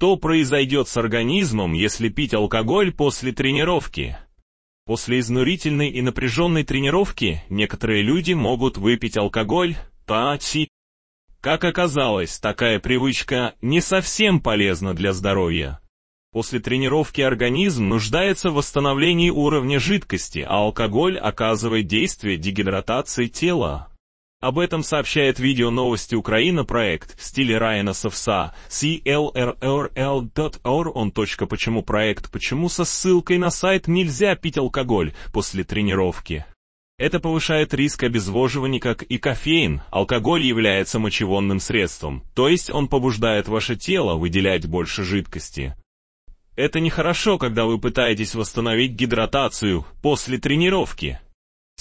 Что произойдет с организмом, если пить алкоголь после тренировки? После изнурительной и напряженной тренировки некоторые люди могут выпить алкоголь, тати. Как оказалось, такая привычка не совсем полезна для здоровья. После тренировки организм нуждается в восстановлении уровня жидкости, а алкоголь оказывает действие дегидратации тела. Об этом сообщает видео новости Украина проект в стиле Райана Совса clrrl.org почему проект почему со ссылкой на сайт нельзя пить алкоголь после тренировки. Это повышает риск обезвоживания, как и кофеин. Алкоголь является мочегонным средством, то есть он побуждает ваше тело выделять больше жидкости. Это нехорошо, когда вы пытаетесь восстановить гидратацию после тренировки.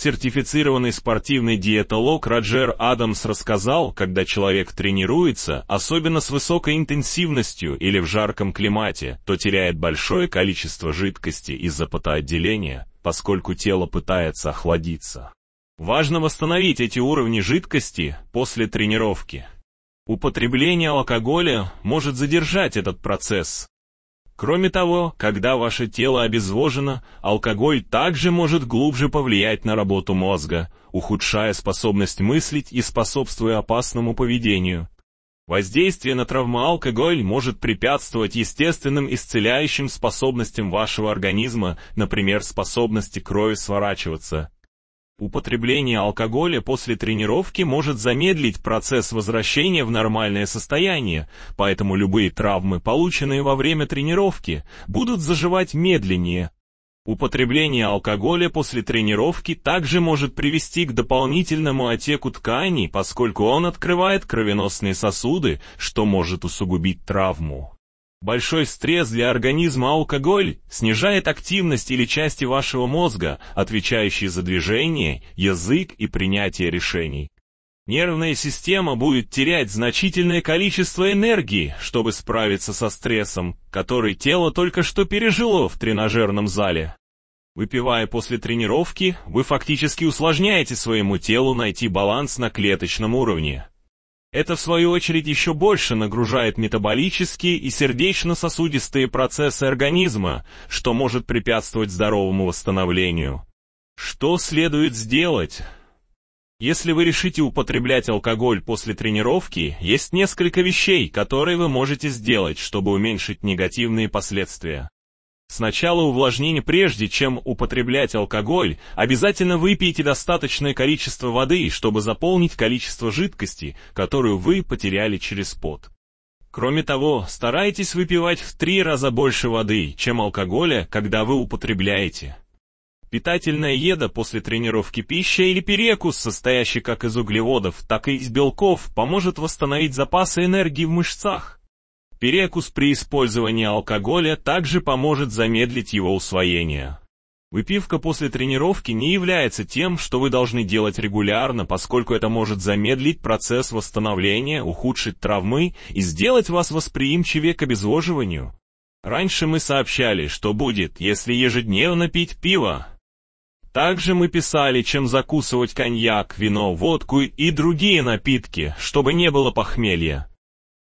Сертифицированный спортивный диетолог Роджер Адамс рассказал, когда человек тренируется, особенно с высокой интенсивностью или в жарком климате, то теряет большое количество жидкости из-за потоотделения, поскольку тело пытается охладиться. Важно восстановить эти уровни жидкости после тренировки. Употребление алкоголя может задержать этот процесс, Кроме того, когда ваше тело обезвожено, алкоголь также может глубже повлиять на работу мозга, ухудшая способность мыслить и способствуя опасному поведению. Воздействие на травмоалкоголь может препятствовать естественным исцеляющим способностям вашего организма, например, способности крови сворачиваться. Употребление алкоголя после тренировки может замедлить процесс возвращения в нормальное состояние, поэтому любые травмы, полученные во время тренировки, будут заживать медленнее. Употребление алкоголя после тренировки также может привести к дополнительному отеку тканей, поскольку он открывает кровеносные сосуды, что может усугубить травму. Большой стресс для организма алкоголь снижает активность или части вашего мозга, отвечающие за движение, язык и принятие решений. Нервная система будет терять значительное количество энергии, чтобы справиться со стрессом, который тело только что пережило в тренажерном зале. Выпивая после тренировки, вы фактически усложняете своему телу найти баланс на клеточном уровне. Это, в свою очередь, еще больше нагружает метаболические и сердечно-сосудистые процессы организма, что может препятствовать здоровому восстановлению. Что следует сделать? Если вы решите употреблять алкоголь после тренировки, есть несколько вещей, которые вы можете сделать, чтобы уменьшить негативные последствия. Сначала увлажнение прежде, чем употреблять алкоголь, обязательно выпейте достаточное количество воды, чтобы заполнить количество жидкости, которую вы потеряли через пот. Кроме того, старайтесь выпивать в три раза больше воды, чем алкоголя, когда вы употребляете. Питательная еда после тренировки пища или перекус, состоящий как из углеводов, так и из белков, поможет восстановить запасы энергии в мышцах. Перекус при использовании алкоголя также поможет замедлить его усвоение. Выпивка после тренировки не является тем, что вы должны делать регулярно, поскольку это может замедлить процесс восстановления, ухудшить травмы и сделать вас восприимчивее к обезвоживанию. Раньше мы сообщали, что будет, если ежедневно пить пиво. Также мы писали, чем закусывать коньяк, вино, водку и другие напитки, чтобы не было похмелья.